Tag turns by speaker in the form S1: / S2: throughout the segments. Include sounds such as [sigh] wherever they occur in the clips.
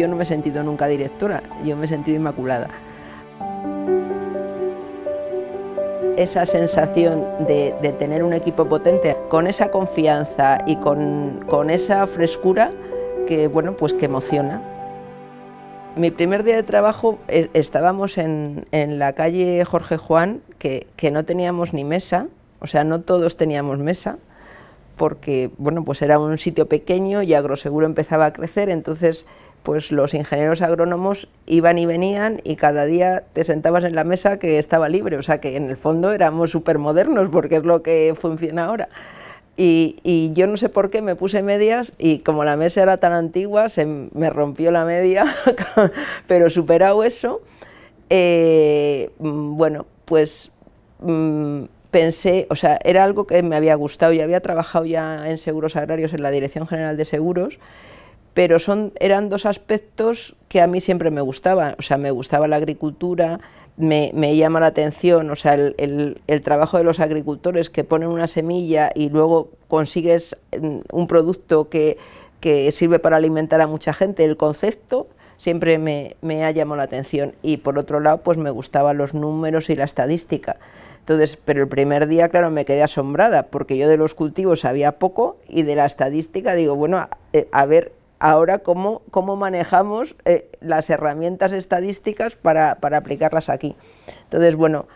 S1: yo no me he sentido nunca directora, yo me he sentido inmaculada. Esa sensación de, tener un equipo potente, con esa confianza y con, esa frescura que, bueno, pues que emociona. Mi primer día de trabajo e, estábamos en, la calle Jorge Juan, que, que no teníamos ni mesa, o sea, no todos teníamos mesa, porque bueno, pues era un sitio pequeño y Agroseguro empezaba a crecer, entonces pues los ingenieros agrónomos iban y venían y cada día te sentabas en la mesa que estaba libre, o sea que en el fondo éramos súper modernos porque es lo que funciona ahora. Y, yo no sé por qué me puse medias y como la mesa era tan antigua se me rompió la media, [laughs] pero superado eso, eh, mm, bueno, pues mm, pensé, o sea, era algo que me había gustado, y había trabajado ya en seguros agrarios en la Dirección General de Seguros pero eran dos aspectos que a mí siempre me gustaban, o sea, me gustaba la agricultura, me, llama la atención, o sea, el, trabajo de los agricultores que ponen una semilla y luego consigues mm, un producto que, sirve para alimentar a mucha gente, el concepto siempre me, ha llamado la atención y por otro lado pues me gustaban los números y la estadística. Entonces, pero el primer día, claro, me quedé asombrada porque yo de los cultivos sabía poco y de la estadística digo, bueno, a eh, ver ahora cómo, manejamos eh, las herramientas estadísticas para, aplicarlas aquí. Entonces, bueno,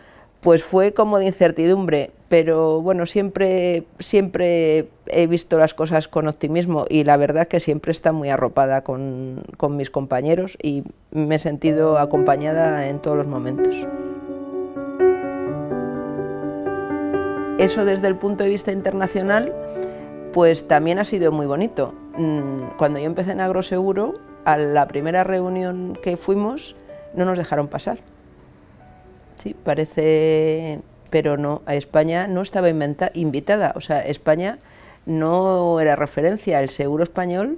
S1: pues fue como de incertidumbre, pero bueno, siempre, siempre he visto las cosas con optimismo y la verdad que siempre está muy arropada con mis compañeros y me he sentido acompañada en todos los momentos. Eso desde el punto de vista internacional, pues también ha sido muy bonito. Mm, cuando yo empecé en Agroseguro, a la primera reunión que fuimos no nos dejaron pasar. Sí, parece, pero no, a España no estaba invitada, o sea, España no era referencia, el seguro español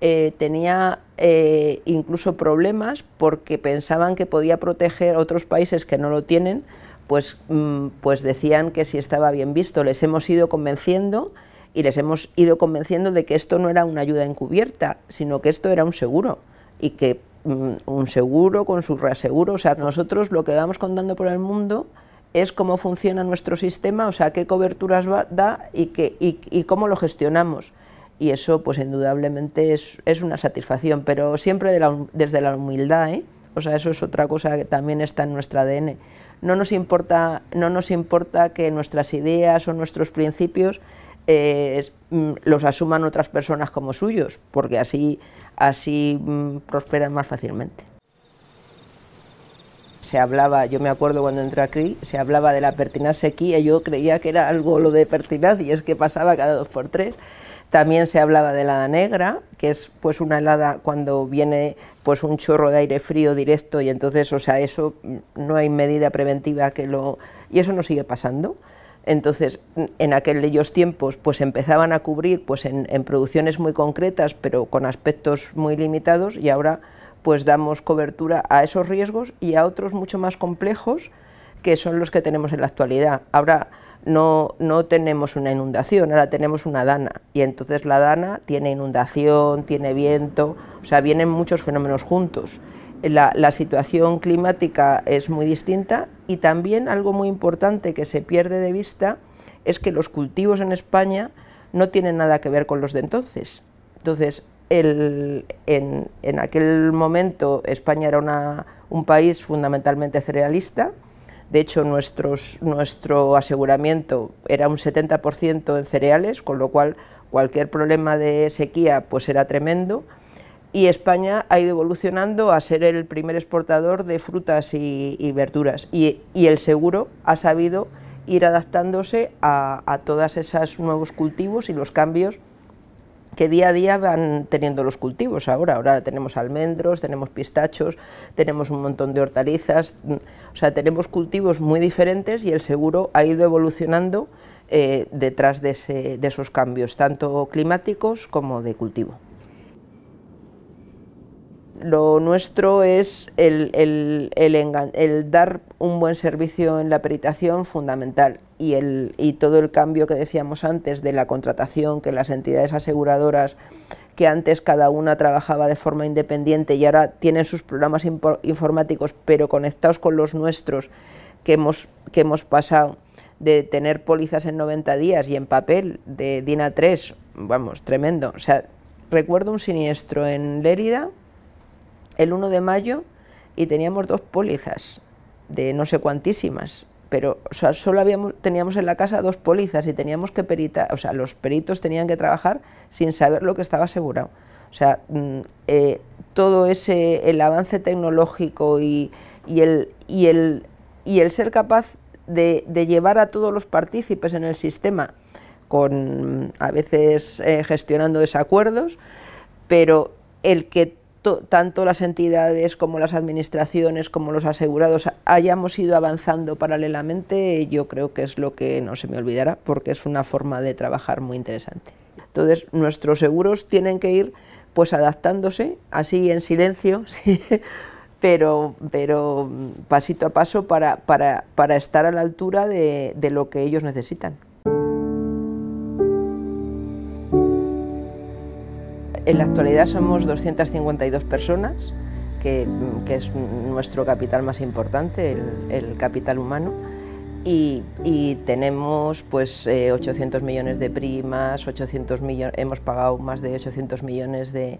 S1: eh, tenía eh, incluso problemas porque pensaban que podía proteger otros países que no lo tienen, pues, mm, pues decían que si estaba bien visto, les hemos ido convenciendo y les hemos ido convenciendo de que esto no era una ayuda encubierta, sino que esto era un seguro y que mm, un seguro con su reaseguro, o sea, nosotros lo que vamos contando por el mundo es cómo funciona nuestro sistema, o sea, qué coberturas da y, cómo lo gestionamos. Y eso, pues indudablemente, es, una satisfacción, pero siempre desde la humildad, ¿eh? O sea, eso es otra cosa que también está en nuestro ADN. No nos importa, no nos importa que nuestras ideas o nuestros principios Mm, los asuman otras personas como suyos, porque así, así mm, prosperan más fácilmente. Se hablaba, yo me acuerdo cuando entré aquí, se hablaba de la pertinaz sequía, yo creía que era algo lo de pertinaz y es que pasaba cada dos por tres. También se hablaba de la negra, que es pues una helada cuando viene pues un chorro de aire frío directo y entonces, o sea, eso mm, no hay medida preventiva que lo... y eso no sigue pasando. Entonces, en aquellos tiempos, pues empezaban a cubrir pues, en, producciones muy concretas, pero con aspectos muy limitados, y ahora pues damos cobertura a esos riesgos y a otros mucho más complejos que son los que tenemos en la actualidad. Ahora no, no tenemos una inundación, ahora tenemos una dana, y entonces la dana tiene inundación, tiene viento, o sea, vienen muchos fenómenos juntos la, situación climática es muy distinta y también algo muy importante que se pierde de vista es que los cultivos en España no tienen nada que ver con los de entonces. Entonces, en, aquel momento España era un país fundamentalmente cerealista, de hecho, nuestro aseguramiento era un 70% en cereales, con lo cual cualquier problema de sequía pues era tremendo y España ha ido evolucionando a ser el primer exportador de frutas y, verduras y, el seguro ha sabido ir adaptándose a, todos esos nuevos cultivos y los cambios que día a día van teniendo los cultivos ahora. Ahora tenemos almendros, tenemos pistachos, tenemos un montón de hortalizas, mm, o sea, tenemos cultivos muy diferentes y el seguro ha ido evolucionando eh, detrás de, de esos cambios, tanto climáticos como de cultivo. Lo nuestro es el, el, dar un buen servicio en la peritación fundamental y, el, y todo el cambio que decíamos antes de la contratación, que las entidades aseguradoras que antes cada una trabajaba de forma independiente y ahora tienen sus programas informáticos pero conectados con los nuestros que hemos, que hemos pasado de tener pólizas en 90 días y en papel de DINA 3, vamos, tremendo. O sea, recuerdo un siniestro en Lérida el 1 de mayo y teníamos dos pólizas de no sé cuantísimas, pero solo habíamos, teníamos en la casa dos pólizas y teníamos que peritar, o sea, los peritos tenían que trabajar sin saber lo que estaba asegurado. O sea, mm, eh, todo ese, el avance tecnológico y, el, y, el, y ser capaz de, llevar a todos los partícipes en el sistema, con mm, a veces eh, gestionando desacuerdos, pero el que tanto las entidades como las administraciones, como los asegurados, hayamos ido avanzando paralelamente, yo creo que es lo que no se me olvidará, porque es una forma de trabajar muy interesante. Entonces, nuestros seguros tienen que ir pues adaptándose, así en silencio, [laughs] pero, pero mm, pasito a paso para, estar a la altura de lo que ellos necesitan. En la actualidad somos 252 personas, que, es nuestro capital más importante, el, capital humano. Y, tenemos pues 800 eh, millones de primas, 800 hemos pagado más de 800 millones de,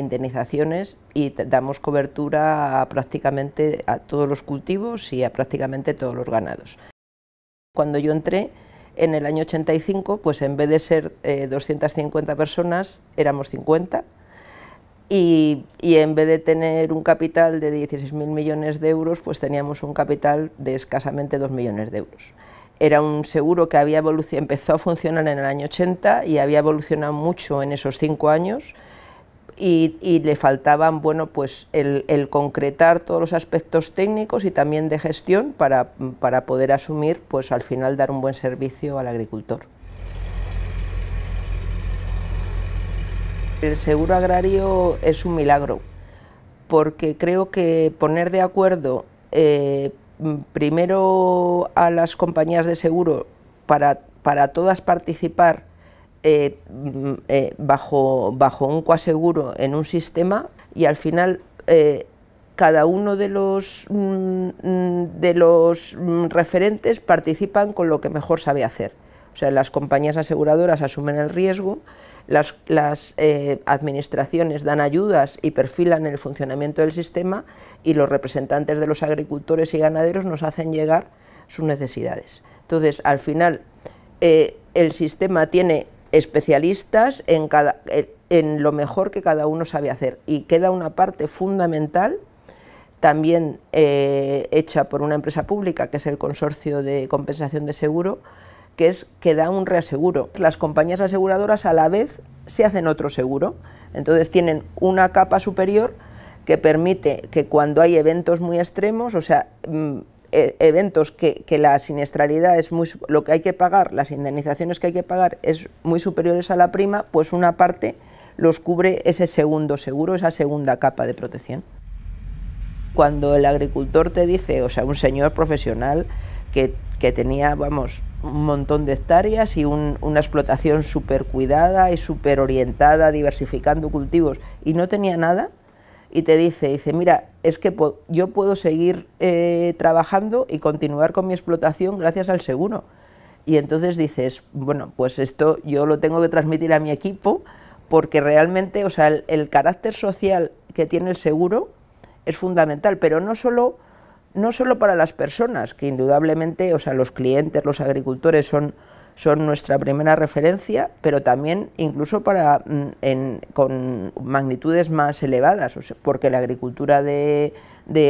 S1: indemnizaciones y damos cobertura a prácticamente a todos los cultivos y a prácticamente todos los ganados. Cuando yo entré, en el año 85, pues en vez de ser 250 eh, personas, éramos 50. Y, en vez de tener un capital de 16.000 millones de euros, pues teníamos un capital de escasamente 2 millones de euros. Era un seguro que había empezó a funcionar en el año 80 y había evolucionado mucho en esos cinco años y, le faltaban bueno, pues el, concretar todos los aspectos técnicos y también de gestión para, poder asumir, pues al final dar un buen servicio al agricultor. El seguro agrario es un milagro, porque creo que poner de acuerdo eh, mm, primero a las compañías de seguro para, para todas participar eh, mm, eh, bajo, bajo un coaseguro en un sistema y al final eh, cada uno de los, mm, mm, de los referentes participan con lo que mejor sabe hacer. O sea, las compañías aseguradoras asumen el riesgo, las, administraciones dan ayudas y perfilan el funcionamiento del sistema y los representantes de los agricultores y ganaderos nos hacen llegar sus necesidades. Entonces, al final, el sistema tiene especialistas en, cada, en lo mejor que cada uno sabe hacer. Y queda una parte fundamental también eh, hecha por una empresa pública, que es el Consorcio de Compensación de Seguro, que es que da un reaseguro. Las compañías aseguradoras a la vez se hacen otro seguro, entonces tienen una capa superior que permite que cuando hay eventos muy extremos, o sea, mm, e, eventos que, la siniestralidad es muy, lo que hay que pagar, las indemnizaciones que hay que pagar es muy superiores a la prima, pues una parte los cubre ese segundo seguro, esa segunda capa de protección. Cuando el agricultor te dice, o sea, un señor profesional que, que tenía, vamos, un montón de hectáreas y una explotación súper cuidada y súper orientada, diversificando cultivos, y no tenía nada, y te dice, dice, mira, es que yo puedo seguir eh, trabajando y continuar con mi explotación gracias al seguro. Y entonces dices, bueno, pues esto yo lo tengo que transmitir a mi equipo porque realmente, o sea, el, carácter social que tiene el seguro es fundamental, pero no solo, no solo para las personas, que indudablemente, o sea, los clientes, los agricultores son son nuestra primera referencia, pero también incluso para, mm, con magnitudes más elevadas, porque la agricultura de,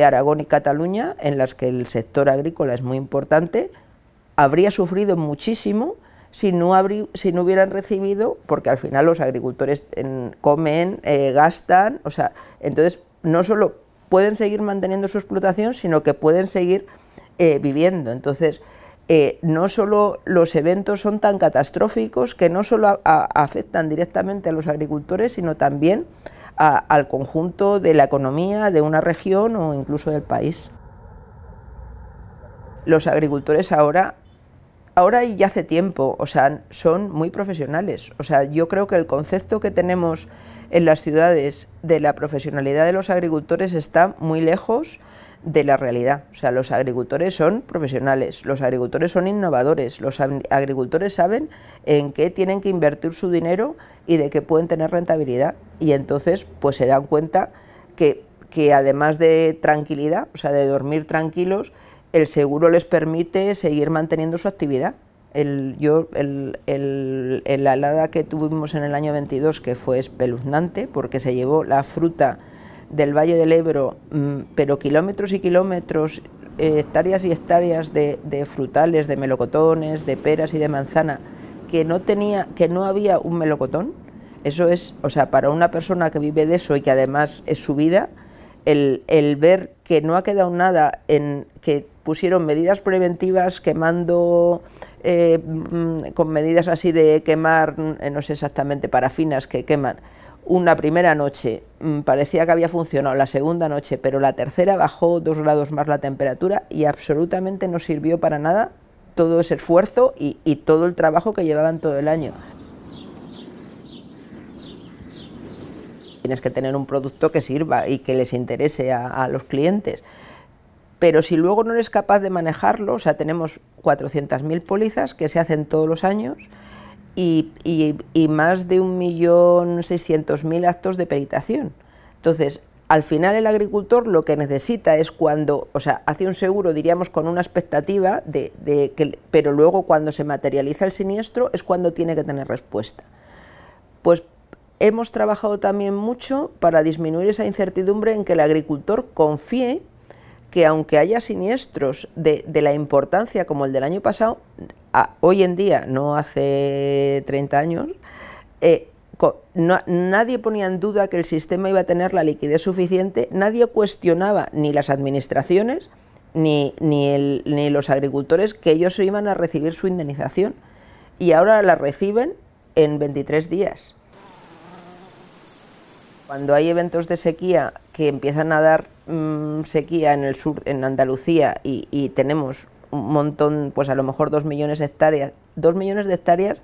S1: Aragón y Cataluña, en las que el sector agrícola es muy importante, habría sufrido muchísimo si no, hubieran recibido, porque al final los agricultores comen, eh, gastan, o sea, entonces no solo pueden seguir manteniendo su explotación, sino que pueden seguir eh, viviendo. Entonces, eh, no solo los eventos son tan catastróficos que no solo afectan directamente a los agricultores, sino también al conjunto de la economía de una región o incluso del país. Los agricultores ahora ahora y hace tiempo, o sea, son muy profesionales. O sea, yo creo que el concepto que tenemos en las ciudades de la profesionalidad de los agricultores está muy lejos de la realidad. O sea, los agricultores son profesionales, los agricultores son innovadores, los agricultores saben en qué tienen que invertir su dinero y de qué pueden tener rentabilidad. Y entonces, pues se dan cuenta que, que además de tranquilidad, o sea, de dormir tranquilos, el seguro les permite seguir manteniendo su actividad. El, yo, el, el, la helada que tuvimos en el año 22, que fue espeluznante, porque se llevó la fruta del Valle del Ebro, mm, pero kilómetros y kilómetros, eh, hectáreas y hectáreas de, de, frutales, de melocotones, de peras y de manzana, que no, tenía, que no había un melocotón. Eso es, o sea, para una persona que vive de eso y que además es su vida, el, el ver que no ha quedado nada en que pusieron medidas preventivas quemando, eh, mm, con medidas así de quemar, mm, eh, no sé exactamente, parafinas que queman. Una primera noche mm, parecía que había funcionado, la segunda noche, pero la tercera bajó dos grados más la temperatura y absolutamente no sirvió para nada todo ese esfuerzo y, todo el trabajo que llevaban todo el año. Tienes que tener un producto que sirva y que les interese a los clientes pero si luego no eres capaz de manejarlo, o sea, tenemos 400.000 pólizas que se hacen todos los años y, y, y más de 1.600.000 actos de peritación. Entonces, al final el agricultor lo que necesita es cuando, o sea, hace un seguro, diríamos, con una expectativa, de, que, pero luego cuando se materializa el siniestro es cuando tiene que tener respuesta. Pues hemos trabajado también mucho para disminuir esa incertidumbre en que el agricultor confíe que aunque haya siniestros de, la importancia como el del año pasado, hoy en día, no hace 30 años, eh, nadie ponía en duda que el sistema iba a tener la liquidez suficiente, nadie cuestionaba ni las administraciones ni, ni los agricultores que ellos iban a recibir su indemnización y ahora la reciben en 23 días. Cuando hay eventos de sequía que empiezan a dar mm, sequía en el sur, en Andalucía, y, tenemos un montón, pues a lo mejor dos millones de hectáreas, dos millones de hectáreas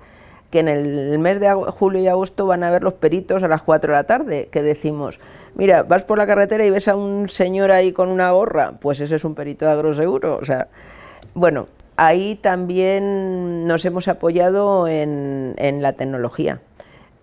S1: que en el mes de julio y agosto van a ver los peritos a las cuatro de la tarde, que decimos, mira, vas por la carretera y ves a un señor ahí con una gorra, pues ese es un perito de agroseguro, o sea, bueno, ahí también nos hemos apoyado en, en la tecnología.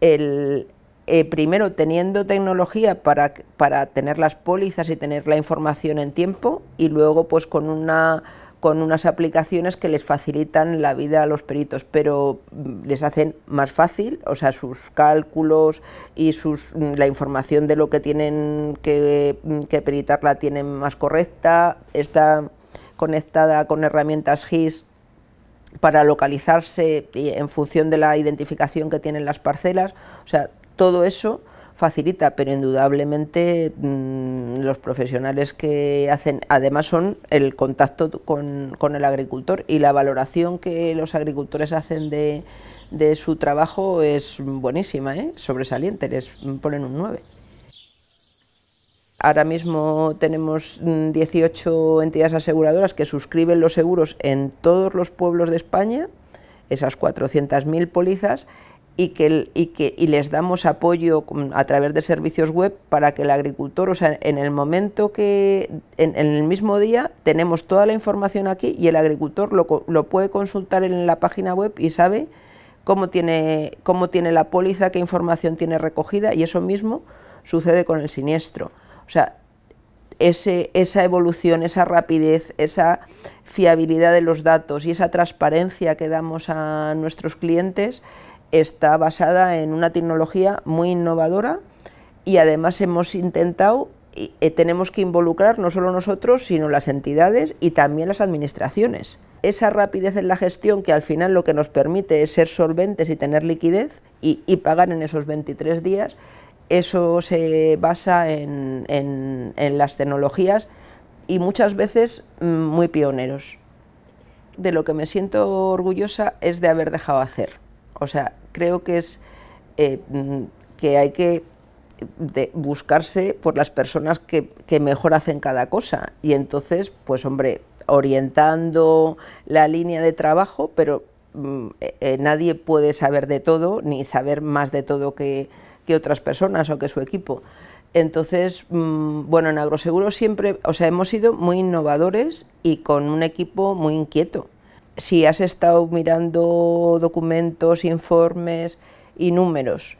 S1: El, eh, primero teniendo tecnología para, para tener las pólizas y tener la información en tiempo y luego pues con una con unas aplicaciones que les facilitan la vida a los peritos, pero mm, les hacen más fácil, o sea, sus cálculos y sus, mm, la información de lo que tienen que, mm, que peritar la tienen más correcta, está conectada con herramientas GIS para localizarse en función de la identificación que tienen las parcelas, o sea, todo eso facilita, pero indudablemente mm, los profesionales que hacen, además son el contacto con, el agricultor y la valoración que los agricultores hacen de, su trabajo es buenísima, ¿eh? sobresaliente, les ponen un 9. Ahora mismo tenemos 18 mm, entidades aseguradoras que suscriben los seguros en todos los pueblos de España, esas 400.000 pólizas, y, que, y, que, les damos apoyo a través de servicios web para que el agricultor, o sea, en el momento que, en, el mismo día, tenemos toda la información aquí y el agricultor lo, puede consultar en la página web y sabe cómo tiene, cómo tiene la póliza, qué información tiene recogida y eso mismo sucede con el siniestro. O sea, ese, esa evolución, esa rapidez, esa fiabilidad de los datos y esa transparencia que damos a nuestros clientes está basada en una tecnología muy innovadora y además hemos intentado y, eh, tenemos que involucrar no solo nosotros, sino las entidades y también las administraciones. Esa rapidez en la gestión que al final lo que nos permite es ser solventes y tener liquidez y, pagar en esos 23 días, eso se basa en, en las tecnologías y muchas veces mm, muy pioneros. De lo que me siento orgullosa es de haber dejado hacer. O sea, creo que es eh, mm, que hay que buscarse por las personas que, mejor hacen cada cosa. Y entonces, pues hombre, orientando la línea de trabajo, pero mm, eh, eh, nadie puede saber de todo, ni saber más de todo que, otras personas o que su equipo. Entonces, mm, bueno, en Agroseguro siempre, o sea, hemos sido muy innovadores y con un equipo muy inquieto si has estado mirando documentos, informes y números,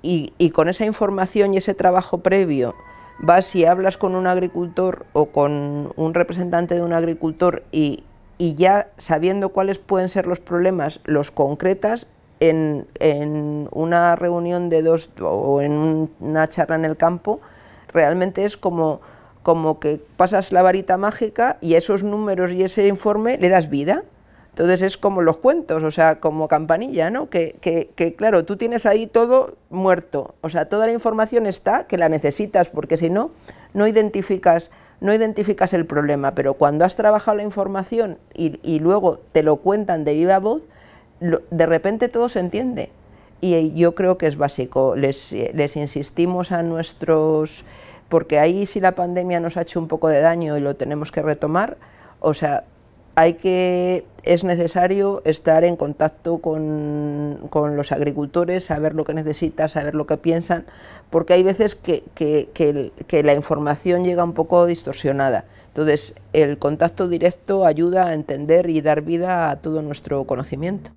S1: y, con esa información y ese trabajo previo vas y hablas con un agricultor o con un representante de un agricultor y, y ya sabiendo cuáles pueden ser los problemas, los concretas en, en, una reunión de dos o en una charla en el campo, realmente es como como que pasas la varita mágica y esos números y ese informe le das vida. Entonces es como los cuentos, o sea, como campanilla, ¿no? Que, que, claro, tú tienes ahí todo muerto, o sea, toda la información está, que la necesitas, porque si no, no identificas, no identificas el problema, pero cuando has trabajado la información y, luego te lo cuentan de viva voz, de repente todo se entiende. Y yo creo que es básico, les, les insistimos a nuestros porque ahí si la pandemia nos ha hecho un poco de daño y lo tenemos que retomar, o sea, hay que, es necesario estar en contacto con, con, los agricultores, saber lo que necesitan, saber lo que piensan, porque hay veces que, que, que, la información llega un poco distorsionada. Entonces, el contacto directo ayuda a entender y dar vida a todo nuestro conocimiento.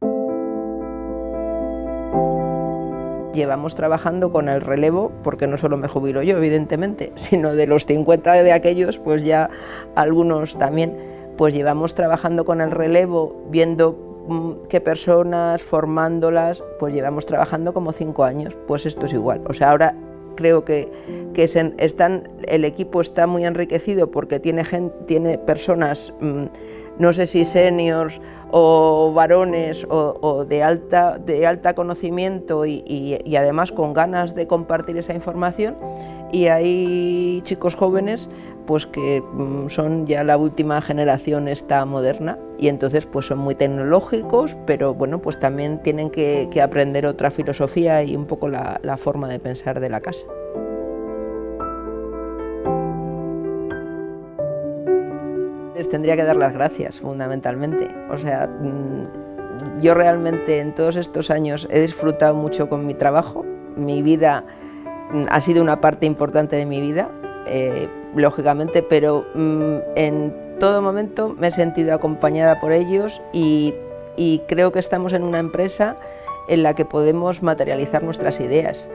S1: Llevamos trabajando con el relevo, porque no solo me jubilo yo, evidentemente, [laughs] sino de los 50 de aquellos, pues ya algunos también, pues llevamos trabajando con el relevo, viendo mm, qué personas, formándolas, pues llevamos trabajando como cinco años, pues esto es igual. O sea, ahora creo que, están, el equipo está muy enriquecido porque tiene, gente, tiene personas, mm, no sé si seniors o varones o, de, alta, de alta conocimiento y, además con ganas de compartir esa información y hay chicos jóvenes pues que mm, son ya la última generación esta moderna y entonces pues son muy tecnológicos pero bueno pues también tienen que, aprender otra filosofía y un poco la forma de pensar de la casa. les tendría que dar las gracias, fundamentalmente. O sea, mm, yo realmente en todos estos años he disfrutado mucho con mi trabajo, mi vida mm, ha sido una parte importante de mi vida, eh, lógicamente, pero mm, en todo momento me he sentido acompañada por ellos y creo que estamos en una empresa en la que podemos materializar nuestras ideas.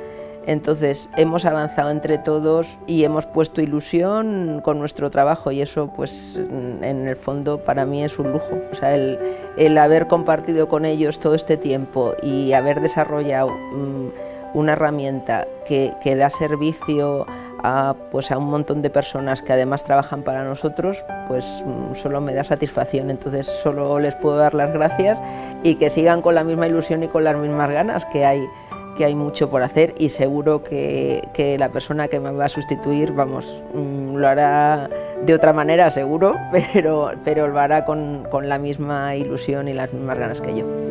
S1: Entonces hemos avanzado entre todos y hemos puesto ilusión con nuestro trabajo y eso pues en el fondo para mí es un lujo. sea, el, haber compartido con ellos todo este tiempo y haber desarrollado mm, una herramienta que, da servicio pues, a, un montón de personas que además trabajan para nosotros, pues mm, solo me da satisfacción. Entonces solo les puedo dar las gracias y que sigan con la misma ilusión y con las mismas ganas que hay que hay mucho por hacer y seguro que, la persona que me va a sustituir, vamos, mm, lo hará de otra manera seguro, [laughs] pero, pero lo hará con, con la misma ilusión y las mismas ganas que yo.